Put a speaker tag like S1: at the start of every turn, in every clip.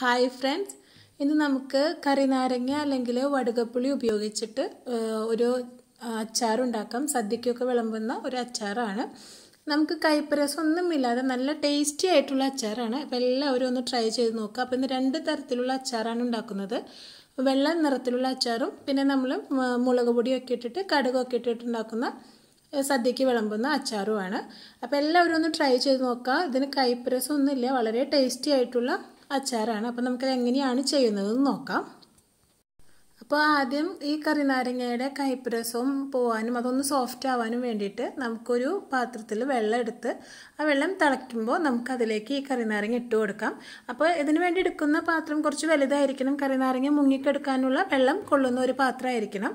S1: hi friends ഇന്ന് നമുക്ക് കറിനാരങ്ങ അല്ലെങ്കിൽ വടുകപ്പുളി ഉപയോഗിച്ചിട്ട് ഒരു അച്ചാറുണ്ടാക്കാം സദ്യക്കൊക്കെ വിളമ്പുന്ന ഒരു അച്ചാറാണ് നമുക്ക് കൈപ്പരസം ഒന്നുമില്ലാതെ നല്ല ടേസ്റ്റി ആയിട്ടുള്ള അച്ചാറാണ് അപ്പോൾ എല്ലാവരും ഒന്ന് ട്രൈ ചെയ്ത് നോക്കുക അപ്പോൾ ഇന്ന് രണ്ട് തരത്തിലുള്ള അച്ചാറാണ് ഉണ്ടാക്കുന്നത് വെള്ള നിറത്തിലുള്ള അച്ചാറും പിന്നെ നമ്മൾ മുളക് പൊടിയൊക്കെ ഇട്ടിട്ട് കടുകൊക്കെ ഇട്ടിട്ട് ഉണ്ടാക്കുന്ന സദ്യക്ക് വിളമ്പുന്ന അച്ചാറുമാണ് അപ്പോൾ എല്ലാവരും ഒന്ന് ട്രൈ ചെയ്ത് നോക്കുക ഇതിന് കൈപ്പരസം ഒന്നുമില്ല വളരെ ടേസ്റ്റി ആയിട്ടുള്ള അച്ചാറാണ് അപ്പോൾ നമുക്കത് എങ്ങനെയാണ് ചെയ്യുന്നതെന്ന് നോക്കാം അപ്പോൾ ആദ്യം ഈ നാരങ്ങയുടെ കൈപ്പുരസവും പോവാനും അതൊന്ന് സോഫ്റ്റ് ആവാനും വേണ്ടിയിട്ട് നമുക്കൊരു പാത്രത്തിൽ വെള്ളം എടുത്ത് ആ വെള്ളം തിളയ്ക്കുമ്പോൾ നമുക്കതിലേക്ക് ഈ നാരങ്ങ ഇട്ട് കൊടുക്കാം അപ്പോൾ ഇതിന് വേണ്ടി എടുക്കുന്ന പാത്രം കുറച്ച് വലുതായിരിക്കണം നാരങ്ങ മുങ്ങിക്കെടുക്കാനുള്ള വെള്ളം കൊള്ളുന്ന ഒരു പാത്രമായിരിക്കണം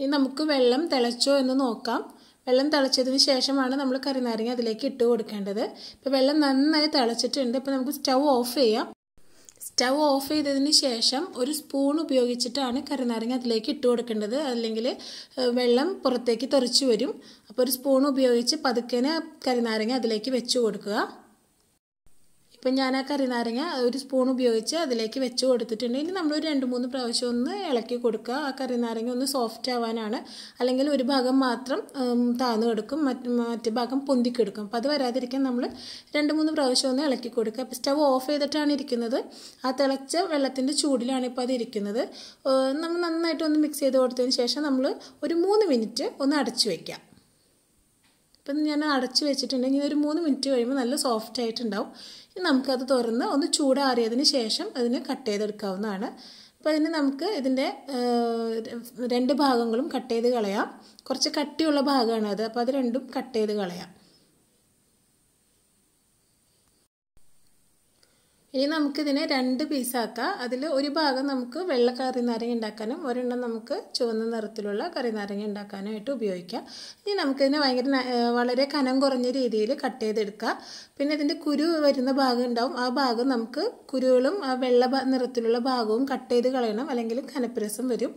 S1: ഇനി നമുക്ക് വെള്ളം തിളച്ചോ എന്ന് നോക്കാം വെള്ളം തിളച്ചതിന് ശേഷമാണ് നമ്മൾ കറിനാരങ്ങ അതിലേക്ക് ഇട്ട് കൊടുക്കേണ്ടത് ഇപ്പോൾ വെള്ളം നന്നായി തിളച്ചിട്ടുണ്ട് ഇപ്പോൾ നമുക്ക് സ്റ്റൗ ഓഫ് ചെയ്യാം സ്റ്റൗ ഓഫ് ചെയ്തതിന് ശേഷം ഒരു സ്പൂൺ ഉപയോഗിച്ചിട്ടാണ് കറിനാരങ്ങ അതിലേക്ക് ഇട്ട് കൊടുക്കേണ്ടത് അല്ലെങ്കിൽ വെള്ളം പുറത്തേക്ക് തെറിച്ചു വരും അപ്പോൾ ഒരു സ്പൂൺ ഉപയോഗിച്ച് പതുക്കനെ കരിനാരങ്ങ അതിലേക്ക് വെച്ച് കൊടുക്കുക ഇപ്പം ഞാൻ ആ കറിനാരങ്ങ ഒരു സ്പൂൺ ഉപയോഗിച്ച് അതിലേക്ക് വെച്ച് കൊടുത്തിട്ടുണ്ട് ഇനി ഒരു രണ്ട് മൂന്ന് പ്രാവശ്യം ഒന്ന് ഇളക്കി കൊടുക്കുക ആ കറിനാരങ്ങ ഒന്ന് സോഫ്റ്റ് ആവാനാണ് അല്ലെങ്കിൽ ഒരു ഭാഗം മാത്രം താന്നു കിടക്കും മറ്റ് മറ്റേ ഭാഗം പൊന്തിക്കെടുക്കും അപ്പോൾ അത് വരാതിരിക്കാൻ നമ്മൾ രണ്ട് മൂന്ന് പ്രാവശ്യം ഒന്ന് ഇളക്കി കൊടുക്കുക അപ്പം സ്റ്റവ് ഓഫ് ചെയ്തിട്ടാണ് ഇരിക്കുന്നത് ആ തിളച്ച വെള്ളത്തിൻ്റെ ചൂടിലാണ് ഇപ്പോൾ അതിരിക്കുന്നത് നമ്മൾ നന്നായിട്ട് ഒന്ന് മിക്സ് ചെയ്ത് കൊടുത്തതിന് ശേഷം നമ്മൾ ഒരു മൂന്ന് മിനിറ്റ് ഒന്ന് അടച്ചു വയ്ക്കാം ഇപ്പം ഞാൻ അടച്ചു വെച്ചിട്ടുണ്ട് ഇനി ഒരു മൂന്ന് മിനിറ്റ് കഴിയുമ്പോൾ നല്ല സോഫ്റ്റ് ആയിട്ടുണ്ടാവും ഇനി നമുക്കത് തുറന്ന് ഒന്ന് ചൂടാറിയതിന് ശേഷം അതിന് കട്ട് ചെയ്തെടുക്കാവുന്നതാണ് അപ്പോൾ അതിന് നമുക്ക് ഇതിൻ്റെ രണ്ട് ഭാഗങ്ങളും കട്ട് ചെയ്ത് കളയാം കുറച്ച് കട്ടിയുള്ള ഭാഗമാണ് അത് അപ്പോൾ അത് രണ്ടും കട്ട് ചെയ്ത് കളയാം ഇനി നമുക്കിതിനെ രണ്ട് പീസാക്കാം അതിൽ ഒരു ഭാഗം നമുക്ക് വെള്ള കറി നാരങ്ങ ഉണ്ടാക്കാനും ഒരെണ്ണം നമുക്ക് ചുവന്ന നിറത്തിലുള്ള കറി നാരങ്ങ ഉണ്ടാക്കാനുമായിട്ട് ഉപയോഗിക്കാം ഇനി നമുക്കിതിനെ ഭയങ്കര വളരെ കനം കുറഞ്ഞ രീതിയിൽ കട്ട് ചെയ്തെടുക്കാം പിന്നെ ഇതിൻ്റെ കുരു വരുന്ന ഭാഗം ഉണ്ടാവും ആ ഭാഗം നമുക്ക് കുരുകളും ആ വെള്ള നിറത്തിലുള്ള ഭാഗവും കട്ട് ചെയ്ത് കളയണം അല്ലെങ്കിൽ കനപ്പിരസം വരും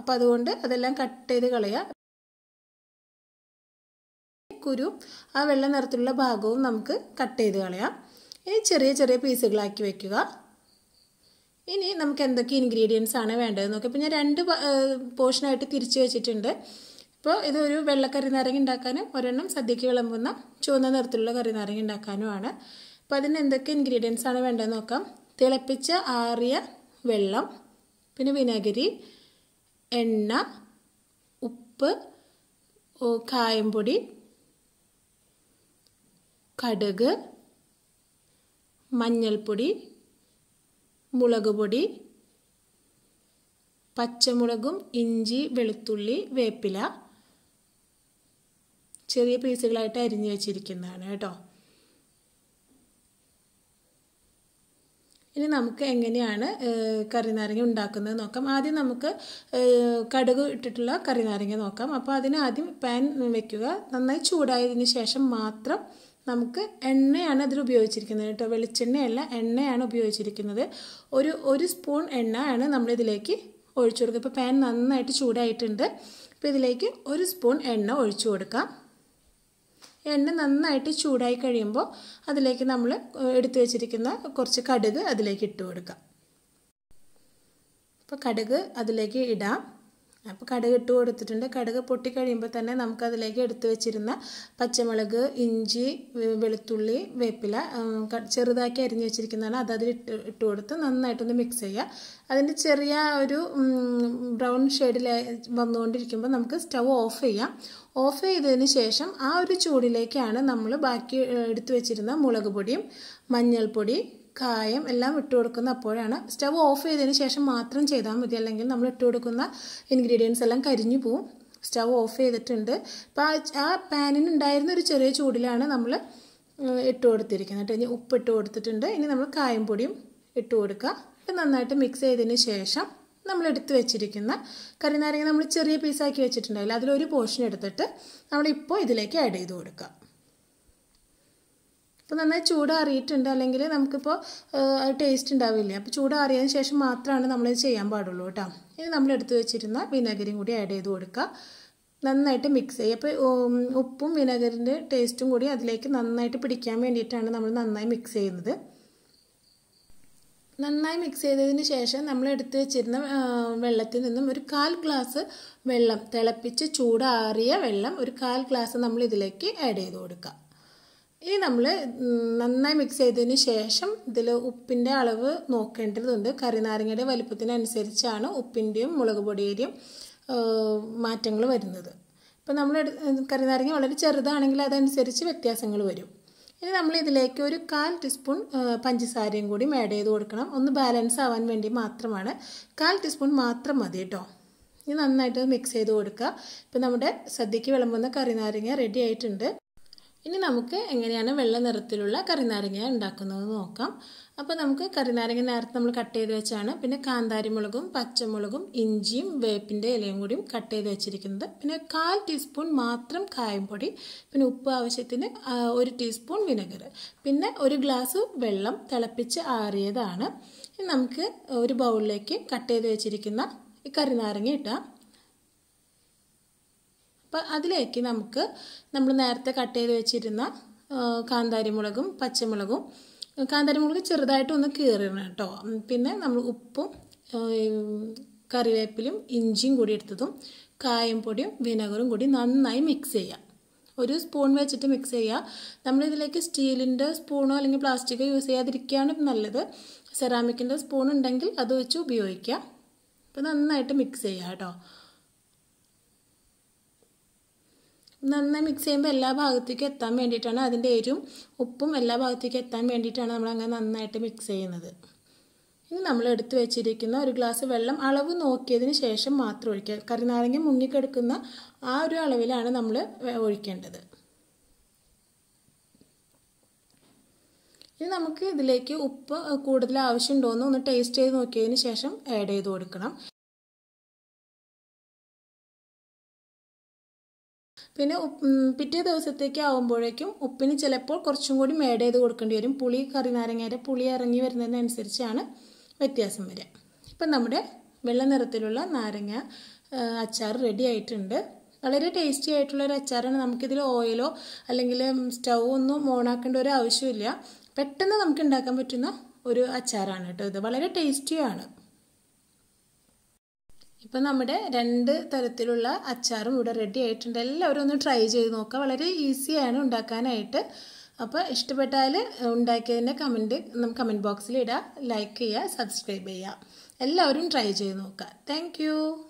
S1: അപ്പോൾ അതുകൊണ്ട് അതെല്ലാം കട്ട് ചെയ്ത് കളയാം കുരു ആ വെള്ള നിറത്തിലുള്ള ഭാഗവും നമുക്ക് കട്ട് ചെയ്ത് കളയാം ഇനി ചെറിയ ചെറിയ പീസുകളാക്കി വെക്കുക ഇനി നമുക്ക് എന്തൊക്കെ ഇൻഗ്രീഡിയൻസ് ആണ് വേണ്ടത് നോക്കാം ഇപ്പം ഞാൻ രണ്ട് പോർഷനായിട്ട് തിരിച്ചു വെച്ചിട്ടുണ്ട് ഇപ്പോൾ ഇതൊരു വെള്ളക്കറി നാരങ്ങ ഉണ്ടാക്കാനും ഒരെണ്ണം സദ്യക്ക് വിളമ്പുന്ന ചുവന്ന നിറത്തിലുള്ള കറി നാരങ്ങ ഉണ്ടാക്കാനുമാണ് അപ്പോൾ അതിന് എന്തൊക്കെ ഇൻഗ്രീഡിയൻസ് ആണ് വേണ്ടതെന്ന് നോക്കാം തിളപ്പിച്ച ആറിയ വെള്ളം പിന്നെ വിനാഗിരി എണ്ണ ഉപ്പ് കായംപൊടി കടുക് മഞ്ഞൾപ്പൊടി മുളക് പൊടി പച്ചമുളകും ഇഞ്ചി വെളുത്തുള്ളി വേപ്പില ചെറിയ പീസുകളായിട്ട് അരിഞ്ഞു വെച്ചിരിക്കുന്നതാണ് കേട്ടോ ഇനി നമുക്ക് എങ്ങനെയാണ് കറിനാരങ്ങ ഉണ്ടാക്കുന്നത് നോക്കാം ആദ്യം നമുക്ക് കടുക് ഇട്ടിട്ടുള്ള കറിനാരങ്ങ നോക്കാം അപ്പോൾ ആദ്യം പാൻ വയ്ക്കുക നന്നായി ചൂടായതിന് ശേഷം മാത്രം നമുക്ക് എണ്ണയാണ് അതിൽ ഉപയോഗിച്ചിരിക്കുന്നത് കേട്ടോ വെളിച്ചെണ്ണയല്ല എണ്ണയാണ് ഉപയോഗിച്ചിരിക്കുന്നത് ഒരു ഒരു സ്പൂൺ എണ്ണയാണ് നമ്മളിതിലേക്ക് ഒഴിച്ചു കൊടുക്കുക ഇപ്പോൾ പാൻ നന്നായിട്ട് ചൂടായിട്ടുണ്ട് അപ്പോൾ ഇതിലേക്ക് ഒരു സ്പൂൺ എണ്ണ ഒഴിച്ചു കൊടുക്കാം എണ്ണ നന്നായിട്ട് ചൂടായി കഴിയുമ്പോൾ അതിലേക്ക് നമ്മൾ എടുത്തു വെച്ചിരിക്കുന്ന കുറച്ച് കടുക് അതിലേക്ക് ഇട്ട് കൊടുക്കാം അപ്പോൾ കടുക് അതിലേക്ക് ഇടാം അപ്പോൾ കടുക് ഇട്ട് കൊടുത്തിട്ടുണ്ട് കടുക് പൊട്ടി കഴിയുമ്പോൾ തന്നെ നമുക്കതിലേക്ക് എടുത്ത് വെച്ചിരുന്ന പച്ചമുളക് ഇഞ്ചി വെളുത്തുള്ളി വേപ്പില ചെറുതാക്കി അരിഞ്ഞ് വെച്ചിരിക്കുന്നതാണ് അത് അതിൽ ഇട്ട് ഇട്ട് കൊടുത്ത് നന്നായിട്ടൊന്ന് മിക്സ് ചെയ്യുക അതിൻ്റെ ചെറിയ ഒരു ബ്രൗൺ ഷെയ്ഡിൽ വന്നുകൊണ്ടിരിക്കുമ്പോൾ നമുക്ക് സ്റ്റവ് ഓഫ് ചെയ്യാം ഓഫ് ചെയ്തതിന് ശേഷം ആ ഒരു ചൂടിലേക്കാണ് നമ്മൾ ബാക്കി എടുത്തു വെച്ചിരുന്ന മുളക് പൊടിയും മഞ്ഞൾപ്പൊടി കായം എല്ലാം ഇട്ട് കൊടുക്കുന്ന അപ്പോഴാണ് സ്റ്റവ് ഓഫ് ചെയ്തതിന് ശേഷം മാത്രം ചെയ്താൽ മതി അല്ലെങ്കിൽ നമ്മൾ ഇട്ട് കൊടുക്കുന്ന ഇൻഗ്രീഡിയൻസ് എല്ലാം കരിഞ്ഞു പോവും സ്റ്റവ് ഓഫ് ചെയ്തിട്ടുണ്ട് അപ്പോൾ ആ പാനിന് ഉണ്ടായിരുന്ന ഒരു ചെറിയ ചൂടിലാണ് നമ്മൾ ഇട്ട് കൊടുത്തിരിക്കുന്നത് കേട്ടോ ഇനി ഇട്ട് കൊടുത്തിട്ടുണ്ട് ഇനി നമ്മൾ കായം പൊടിയും ഇട്ട് കൊടുക്കുക അപ്പം നന്നായിട്ട് മിക്സ് ചെയ്തതിന് ശേഷം നമ്മൾ എടുത്ത് വെച്ചിരിക്കുന്ന കറിനാരങ്ങ നമ്മൾ ചെറിയ പീസാക്കി വെച്ചിട്ടുണ്ടായില്ല അതിലൊരു പോർഷൻ എടുത്തിട്ട് നമ്മളിപ്പോൾ ഇതിലേക്ക് ആഡ് ചെയ്ത് കൊടുക്കുക അപ്പോൾ നന്നായി ചൂടാറിയിട്ടുണ്ട് അല്ലെങ്കിൽ നമുക്കിപ്പോൾ ടേസ്റ്റ് ഉണ്ടാവില്ല അപ്പോൾ ചൂടാറിയതിന് ശേഷം മാത്രമാണ് നമ്മളിത് ചെയ്യാൻ പാടുള്ളൂ കേട്ടോ ഇനി നമ്മൾ എടുത്തു വെച്ചിരുന്ന വിനാഗിരിയും കൂടി ആഡ് ചെയ്ത് കൊടുക്കുക നന്നായിട്ട് മിക്സ് ചെയ്യുക അപ്പോൾ ഉപ്പും വിനാഗിരിൻ്റെ ടേസ്റ്റും കൂടി അതിലേക്ക് നന്നായിട്ട് പിടിക്കാൻ വേണ്ടിയിട്ടാണ് നമ്മൾ നന്നായി മിക്സ് ചെയ്യുന്നത് നന്നായി മിക്സ് ചെയ്തതിന് ശേഷം നമ്മൾ എടുത്ത് വെച്ചിരുന്ന വെള്ളത്തിൽ നിന്നും ഒരു കാൽ ഗ്ലാസ് വെള്ളം തിളപ്പിച്ച് ചൂടാറിയ വെള്ളം ഒരു കാൽ ഗ്ലാസ് നമ്മൾ ഇതിലേക്ക് ആഡ് ചെയ്ത് കൊടുക്കുക ഇനി നമ്മൾ നന്നായി മിക്സ് ചെയ്തതിന് ശേഷം ഇതിൽ ഉപ്പിൻ്റെ അളവ് നോക്കേണ്ടതുണ്ട് കറിനാരങ്ങയുടെ വലുപ്പത്തിനനുസരിച്ചാണ് ഉപ്പിൻ്റെയും മുളക് പൊടിയുടെയും മാറ്റങ്ങൾ വരുന്നത് ഇപ്പം നമ്മൾ കറിനാരങ്ങ വളരെ ചെറുതാണെങ്കിൽ അതനുസരിച്ച് വ്യത്യാസങ്ങൾ വരും ഇനി നമ്മൾ ഇതിലേക്ക് ഒരു കാൽ ടീസ്പൂൺ പഞ്ചസാരയും കൂടി ആഡ് ചെയ്ത് കൊടുക്കണം ഒന്ന് ബാലൻസ് ആവാൻ വേണ്ടി മാത്രമാണ് കാൽ ടീസ്പൂൺ മാത്രം മതി കേട്ടോ ഇനി നന്നായിട്ട് മിക്സ് ചെയ്ത് കൊടുക്കുക ഇപ്പം നമ്മുടെ സദ്യക്ക് വിളമ്പുന്ന കറിനാരങ്ങ റെഡി ആയിട്ടുണ്ട് ഇനി നമുക്ക് എങ്ങനെയാണ് വെള്ള നിറത്തിലുള്ള കറിനാരങ്ങ ഉണ്ടാക്കുന്നത് നോക്കാം അപ്പോൾ നമുക്ക് കറിനാരങ്ങ നേരത്തെ നമ്മൾ കട്ട് ചെയ്ത് വെച്ചാണ് പിന്നെ കാന്താരിമുളകും പച്ചമുളകും ഇഞ്ചിയും വേപ്പിൻ്റെ ഇലയും കൂടിയും കട്ട് ചെയ്ത് വെച്ചിരിക്കുന്നത് പിന്നെ കാൽ ടീസ്പൂൺ മാത്രം കായംപൊടി പിന്നെ ഉപ്പ് ആവശ്യത്തിന് ഒരു ടീസ്പൂൺ വിനെഗർ പിന്നെ ഒരു ഗ്ലാസ് വെള്ളം തിളപ്പിച്ച് ആറിയതാണ് നമുക്ക് ഒരു ബൗളിലേക്ക് കട്ട് ചെയ്ത് വെച്ചിരിക്കുന്ന ഈ കറിനാരങ്ങ ഇട്ടാം അപ്പം അതിലേക്ക് നമുക്ക് നമ്മൾ നേരത്തെ കട്ട് ചെയ്ത് വെച്ചിരുന്ന കാന്താരിമുളകും പച്ചമുളകും കാന്താരിമുളക് ചെറുതായിട്ടൊന്ന് കീറണം കേട്ടോ പിന്നെ നമ്മൾ ഉപ്പും കറിവേപ്പിലും ഇഞ്ചിയും കൂടി എടുത്തതും കായം പൊടിയും വിനഗറും കൂടി നന്നായി മിക്സ് ചെയ്യാം ഒരു സ്പൂൺ വെച്ചിട്ട് മിക്സ് ചെയ്യുക നമ്മളിതിലേക്ക് സ്റ്റീലിൻ്റെ സ്പൂണോ അല്ലെങ്കിൽ പ്ലാസ്റ്റിക്കോ യൂസ് ചെയ്യാതിരിക്കുകയാണ് നല്ലത് സെറാമിക്കിൻ്റെ സ്പൂൺ ഉണ്ടെങ്കിൽ അത് വെച്ച് ഉപയോഗിക്കുക അപ്പോൾ നന്നായിട്ട് മിക്സ് ചെയ്യുക കേട്ടോ നന്നായി മിക്സ് ചെയ്യുമ്പോൾ എല്ലാ ഭാഗത്തേക്കും എത്താൻ വേണ്ടിയിട്ടാണ് അതിൻ്റെ എരും ഉപ്പും എല്ലാ ഭാഗത്തേക്കും എത്താൻ വേണ്ടിയിട്ടാണ് നമ്മൾ അങ്ങനെ നന്നായിട്ട് മിക്സ് ചെയ്യുന്നത് ഇനി നമ്മൾ എടുത്തു വെച്ചിരിക്കുന്ന ഒരു ഗ്ലാസ് വെള്ളം അളവ് നോക്കിയതിന് ശേഷം മാത്രം ഒഴിക്കുക കറിനാരങ്ങ മുങ്ങിക്കെടുക്കുന്ന ആ ഒരു അളവിലാണ് നമ്മൾ ഒഴിക്കേണ്ടത് ഇനി നമുക്ക് ഇതിലേക്ക് ഉപ്പ് കൂടുതൽ ആവശ്യമുണ്ടോയെന്ന് ഒന്ന് ടേസ്റ്റ് ചെയ്ത് നോക്കിയതിന് ശേഷം ആഡ് ചെയ്ത് കൊടുക്കണം പിന്നെ പിറ്റേ ദിവസത്തേക്ക് ആകുമ്പോഴേക്കും ഉപ്പിന് ചിലപ്പോൾ കുറച്ചും കൂടി മേഡ് ചെയ്ത് കൊടുക്കേണ്ടി വരും പുളി കറി നാരങ്ങയുടെ പുളി ഇറങ്ങി വരുന്നതിനനുസരിച്ചാണ് വ്യത്യാസം വരിക ഇപ്പം നമ്മുടെ വെള്ള നിറത്തിലുള്ള നാരങ്ങ അച്ചാർ റെഡി ആയിട്ടുണ്ട് വളരെ ടേസ്റ്റി ആയിട്ടുള്ള ഒരു അച്ചാറാണ് നമുക്കിതിൽ ഓയിലോ അല്ലെങ്കിൽ സ്റ്റൗ ഒന്നും ഓണാക്കേണ്ട ഒരു ആവശ്യമില്ല പെട്ടെന്ന് നമുക്ക് ഉണ്ടാക്കാൻ പറ്റുന്ന ഒരു അച്ചാറാണ് കേട്ടോ ഇത് വളരെ ടേസ്റ്റിയാണ് ഇപ്പം നമ്മുടെ രണ്ട് തരത്തിലുള്ള അച്ചാറും ഇവിടെ റെഡി ആയിട്ടുണ്ട് എല്ലാവരും ഒന്ന് ട്രൈ ചെയ്ത് നോക്കുക വളരെ ഈസിയാണ് ഉണ്ടാക്കാനായിട്ട് അപ്പോൾ ഇഷ്ടപ്പെട്ടാൽ ഉണ്ടാക്കിയതിൻ്റെ കമൻറ്റ് നമുക്ക് കമൻറ്റ് ബോക്സിൽ ഇടാം ലൈക്ക് ചെയ്യുക സബ്സ്ക്രൈബ് ചെയ്യുക എല്ലാവരും ട്രൈ ചെയ്ത് നോക്കുക താങ്ക്